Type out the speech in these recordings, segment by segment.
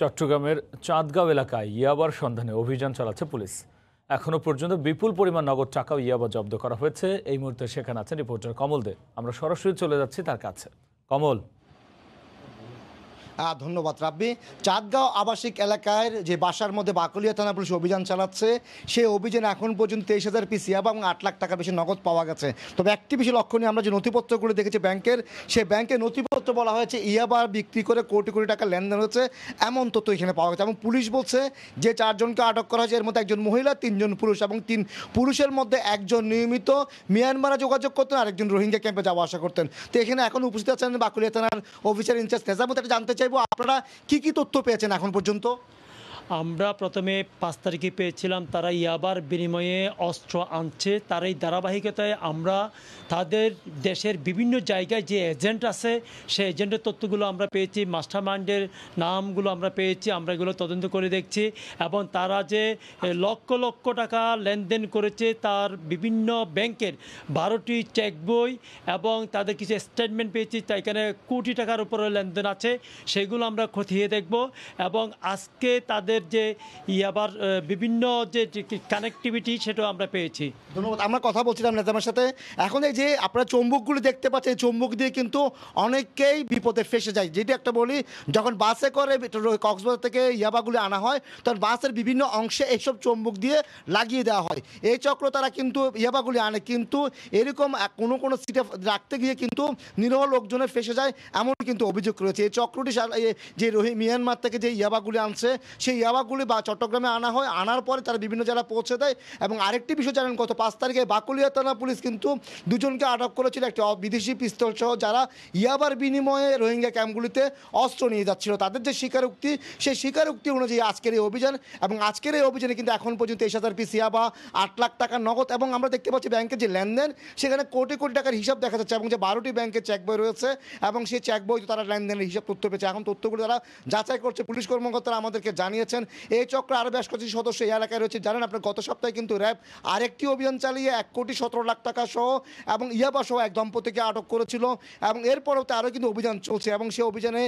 চট্টগ্রামের চাঁদগাঁও এলাকায় ইয়াবার সন্ধানে অভিযান চালাচ্ছে পুলিশ এখনও পর্যন্ত বিপুল পরিমাণ নগদ টাকাও ইয়াবা জব্দ করা হয়েছে এই মুহূর্তে সেখানে আছেন রিপোর্টার কমল দে আমরা সরাসরি চলে যাচ্ছি তার কাছে কমল হ্যাঁ, ধন্যবাদ রাব্বি চাঁদগাঁও আবাসিক এলাকার যে বাসার মধ্যে বাকলিয়া থানা পুলিশ অভিযান চালাচ্ছে সেই অভিযান এখন পর্যন্ত তেইশ হাজার পিসি এবং আট লাখ টাকা বেশি নগদ পাওয়া গেছে তবে একটি বেশি লক্ষণীয় আমরা যে নথিপত্রগুলো দেখেছি ব্যাংকের সেই ব্যাংকের নথিপত্র বলা হয়েছে ইয়াবা বিক্রি করে কোটি কোটি টাকা লেনদেন হচ্ছে এমন তথ্য এখানে পাওয়া গেছে এবং পুলিশ বলছে যে চারজনকে আটক করা হয়েছে এর মধ্যে একজন মহিলা তিনজন পুরুষ এবং তিন পুরুষের মধ্যে একজন নিয়মিত মিয়ানমারে যোগাযোগ করতেন আরেকজন রোহিঙ্গা ক্যাম্পে যাওয়া আসা করতেন তো এখানে এখন উপস্থিত আছেন বাকুলিয়া থানার অফিসার ইনচার্জ নেজামত এটা জানতে চাই চাইবো আপনারা কি কি তথ্য পেয়েছেন এখন পর্যন্ত আমরা প্রথমে পাঁচ তারিখে পেয়েছিলাম তারা ইয়াবার বিনিময়ে অস্ত্র আনছে তার এই ধারাবাহিকতায় আমরা তাদের দেশের বিভিন্ন জায়গায় যে এজেন্ট আছে সেই এজেন্টের তথ্যগুলো আমরা পেয়েছি মাস্টার মাইন্ডের নামগুলো আমরা পেয়েছি আমরা এগুলো তদন্ত করে দেখছি এবং তারা যে লক্ষ লক্ষ টাকা লেনদেন করেছে তার বিভিন্ন ব্যাংকের বারোটি চেক বই এবং তাদের কিছু স্টেটমেন্ট পেয়েছি তাই এখানে কোটি টাকার উপরে লেনদেন আছে সেগুলো আমরা খতিয়ে দেখব এবং আজকে তাদের আমাদের যে আবার বিভিন্ন যে কানেক্টিভিটি সেটাও আমরা পেয়েছি ধন্যবাদ আমরা কথা বলছিলাম নেতামের সাথে এখন এই যে আপনারা চম্বুকগুলি দেখতে পাচ্ছেন এই চম্বুক দিয়ে কিন্তু অনেককেই বিপদে ফেসে যায় যেটি একটা বলি যখন বাসে করে কক্সবাজার থেকে ইয়াবাগুলি আনা হয় তখন বাসের বিভিন্ন অংশে এইসব চম্বুক দিয়ে লাগিয়ে দেওয়া হয় এই চক্র তারা কিন্তু ইয়াবাগুলি আনে কিন্তু এরকম কোনো কোনো সিটে রাখতে গিয়ে কিন্তু নিরহ লোকজনের ফেসে যায় এমন কিন্তু অভিযোগ রয়েছে এই চক্রটি যে রোহি মিয়ানমার থেকে যে ইয়াবাগুলি আনছে সেই নেওয়াগুলি বা চট্টগ্রামে আনা হয় আনার পরে তারা বিভিন্ন জেলা পৌঁছে দেয় এবং আরেকটি বিষয় জানেন গত পাঁচ তারিখে বাকুলিয়া থানা পুলিশ কিন্তু দুজনকে আটক করেছিল একটি বিদেশি পিস্তল সহ যারা ইয়াবার বিনিময়ে রোহিঙ্গা ক্যাম্পগুলিতে অস্ত্র নিয়ে যাচ্ছিল তাদের যে স্বীকারোক্তি সেই স্বীকারোক্তি অনুযায়ী আজকের এই অভিযান এবং আজকের এই অভিযানে কিন্তু এখন পর্যন্ত এস হাজার পিস ইয়াবা আট লাখ টাকা নগদ এবং আমরা দেখতে পাচ্ছি ব্যাংকের যে লেনদেন সেখানে কোটি কোটি টাকার হিসাব দেখা যাচ্ছে এবং যে বারোটি ব্যাংকের চেক বই রয়েছে এবং সেই চেক বই তারা লেনদেনের হিসাব তথ্য পেয়েছে এখন তথ্যগুলি তারা যাচাই করছে পুলিশ কর্মকর্তারা আমাদেরকে জানিয়েছেন করেছেন এই চক্র আরও বেশ কিছু সদস্য এই এলাকায় রয়েছে জানেন আপনার গত সপ্তাহে কিন্তু র্যাব আরেকটি অভিযান চালিয়ে এক কোটি সতেরো লাখ টাকা সহ এবং ইয়াবা সহ এক দম্পতিকে আটক করেছিল এবং এরপরেও আরও কিন্তু অভিযান চলছে এবং সেই অভিযানে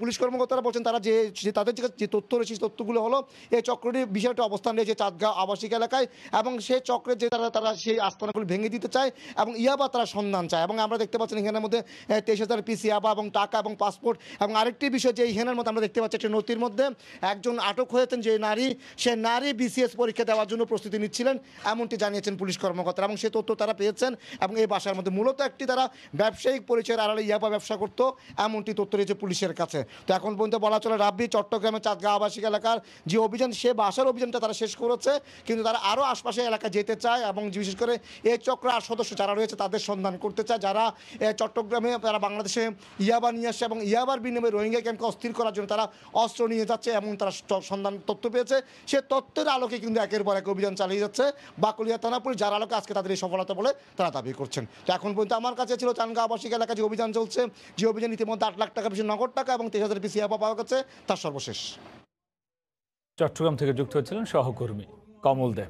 পুলিশ কর্মকর্তারা বলছেন তারা যে তাদের যে তথ্য রয়েছে সেই তথ্যগুলো হলো এই চক্রটির বিষয়টি অবস্থান রয়েছে চাঁদগাঁও আবাসিক এলাকায় এবং সেই চক্রের যে তারা তারা সেই আস্তানাগুলো ভেঙে দিতে চায় এবং ইয়াবা তারা সন্ধান চায় এবং আমরা দেখতে পাচ্ছি এখানের মধ্যে তেইশ হাজার পিস ইয়াবা এবং টাকা এবং পাসপোর্ট এবং আরেকটি বিষয় যে ইহেনের মধ্যে আমরা দেখতে পাচ্ছি একটি নথির মধ্যে একজন আটক আটক হয়েছেন যে নারী সে নারী বিসিএস পরীক্ষা দেওয়ার জন্য প্রস্তুতি নিচ্ছিলেন এমনটি জানিয়েছেন পুলিশ কর্মকর্তারা এবং সে তথ্য তারা পেয়েছেন এবং এই বাসার মধ্যে মূলত একটি তারা ব্যবসায়িক পরিচয়ের আড়ালে ইয়াবা ব্যবসা করত এমনটি তথ্য রয়েছে পুলিশের কাছে তো এখন পর্যন্ত বলা চলে রাব্বি চট্টগ্রামের চাঁদগাঁও আবাসিক এলাকার যে অভিযান সে বাসার অভিযানটা তারা শেষ করেছে কিন্তু তারা আরও আশপাশে এলাকা যেতে চায় এবং বিশেষ করে এই চক্র আর সদস্য যারা রয়েছে তাদের সন্ধান করতে চায় যারা চট্টগ্রামে তারা বাংলাদেশে ইয়াবা নিয়ে আসছে এবং ইয়াবার বিনিময়ে রোহিঙ্গা ক্যাম্পকে অস্থির করার জন্য তারা অস্ত্র নিয়ে যাচ্ছে এবং তারা সন্ধান তথ্য পেয়েছে সে তথ্যের আলোকে কিন্তু একের পর এক অভিযান চালিয়ে যাচ্ছে বাকুলিয়া থানা পুলিশ যার আলোকে আজকে তাদের এই সফলতা বলে তারা দাবি করছেন তো এখন পর্যন্ত আমার কাছে ছিল চানগা আবাসিক এলাকা যে অভিযান চলছে যে অভিযান ইতিমধ্যে আট লাখ টাকা বেশি নগদ টাকা এবং তেইশ হাজার পিসি পাওয়া গেছে তার সর্বশেষ চট্টগ্রাম থেকে যুক্ত হয়েছিলেন সহকর্মী কমল দেব